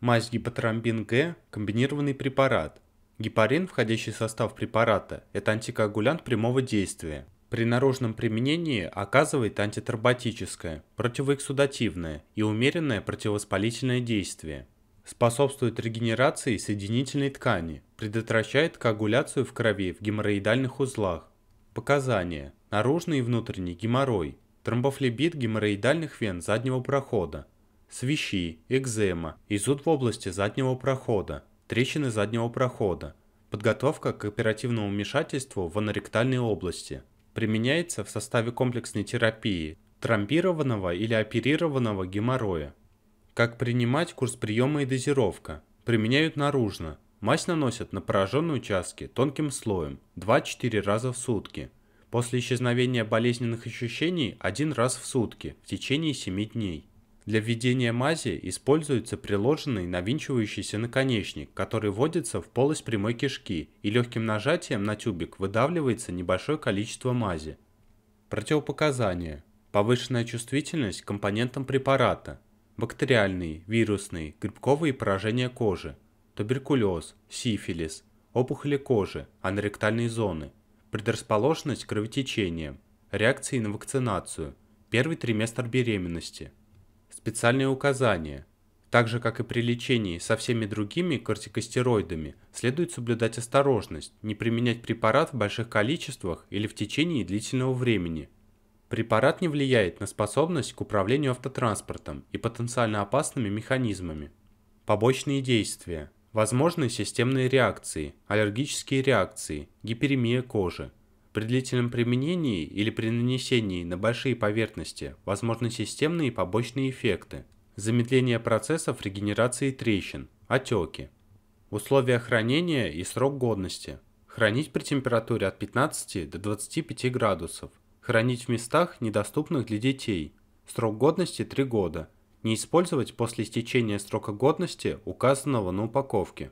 мазь гипотромбин Г – комбинированный препарат. Гепарин, входящий в состав препарата, это антикоагулянт прямого действия. При наружном применении оказывает антитерботическое, противоэксудативное и умеренное противовоспалительное действие. Способствует регенерации соединительной ткани, предотвращает коагуляцию в крови в геморроидальных узлах. Показания. Наружный и внутренний геморрой, тромбофлебит геморроидальных вен заднего прохода, свищи, экзема, изуд в области заднего прохода, трещины заднего прохода, подготовка к оперативному вмешательству в аноректальной области. Применяется в составе комплексной терапии тромбированного или оперированного геморроя. Как принимать курс приема и дозировка? Применяют наружно. Мазь наносят на пораженные участки тонким слоем 2-4 раза в сутки. После исчезновения болезненных ощущений один раз в сутки в течение 7 дней. Для введения мази используется приложенный навинчивающийся наконечник, который вводится в полость прямой кишки и легким нажатием на тюбик выдавливается небольшое количество мази. Противопоказания. Повышенная чувствительность к компонентам препарата. Бактериальные, вирусные, грибковые поражения кожи. Туберкулез, сифилис, опухоли кожи, аноректальной зоны. Предрасположенность к кровотечениям. Реакции на вакцинацию. Первый триместр беременности специальные указания. Так же, как и при лечении со всеми другими кортикостероидами, следует соблюдать осторожность, не применять препарат в больших количествах или в течение длительного времени. Препарат не влияет на способность к управлению автотранспортом и потенциально опасными механизмами. Побочные действия. Возможны системные реакции, аллергические реакции, гиперемия кожи – при длительном применении или при нанесении на большие поверхности возможны системные и побочные эффекты, замедление процессов регенерации трещин, отеки. Условия хранения и срок годности. Хранить при температуре от 15 до 25 градусов. Хранить в местах, недоступных для детей. Срок годности 3 года. Не использовать после истечения срока годности, указанного на упаковке.